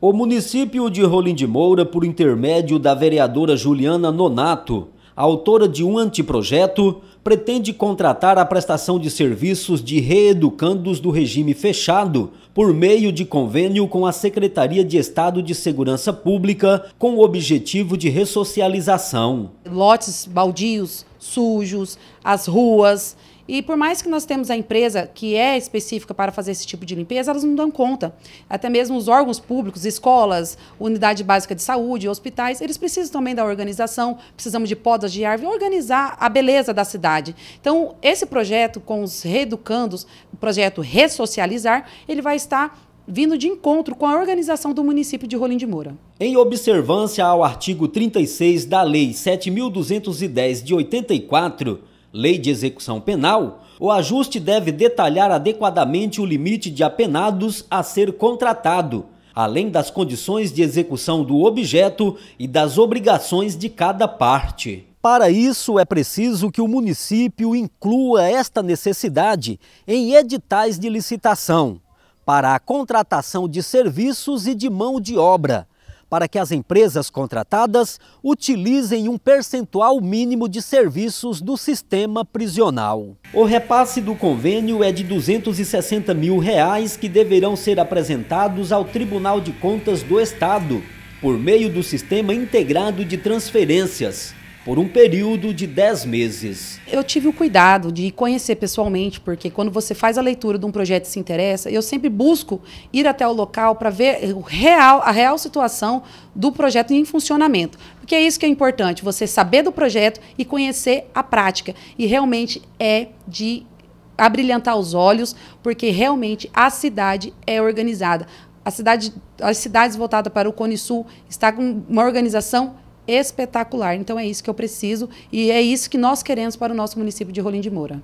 O município de Rolim de Moura, por intermédio da vereadora Juliana Nonato, autora de um anteprojeto, pretende contratar a prestação de serviços de reeducandos do regime fechado por meio de convênio com a Secretaria de Estado de Segurança Pública com o objetivo de ressocialização. Lotes baldios, sujos, as ruas e por mais que nós temos a empresa que é específica para fazer esse tipo de limpeza, elas não dão conta. Até mesmo os órgãos públicos, escolas, unidade básica de saúde, hospitais, eles precisam também da organização, precisamos de podas de árvore, organizar a beleza da cidade. Então, esse projeto com os reeducandos, o projeto Ressocializar, ele vai estar vindo de encontro com a organização do município de Rolim de Moura. Em observância ao artigo 36 da Lei 7.210 de 84, Lei de Execução Penal, o ajuste deve detalhar adequadamente o limite de apenados a ser contratado, além das condições de execução do objeto e das obrigações de cada parte. Para isso, é preciso que o município inclua esta necessidade em editais de licitação para a contratação de serviços e de mão de obra para que as empresas contratadas utilizem um percentual mínimo de serviços do sistema prisional. O repasse do convênio é de 260 mil reais que deverão ser apresentados ao Tribunal de Contas do Estado, por meio do Sistema Integrado de Transferências por um período de 10 meses. Eu tive o cuidado de conhecer pessoalmente, porque quando você faz a leitura de um projeto e se interessa, eu sempre busco ir até o local para ver real, a real situação do projeto em funcionamento. Porque é isso que é importante, você saber do projeto e conhecer a prática. E realmente é de abrilhantar os olhos, porque realmente a cidade é organizada. A cidade, as cidades voltadas para o Cone Sul está com uma organização espetacular. Então é isso que eu preciso e é isso que nós queremos para o nosso município de Rolim de Moura.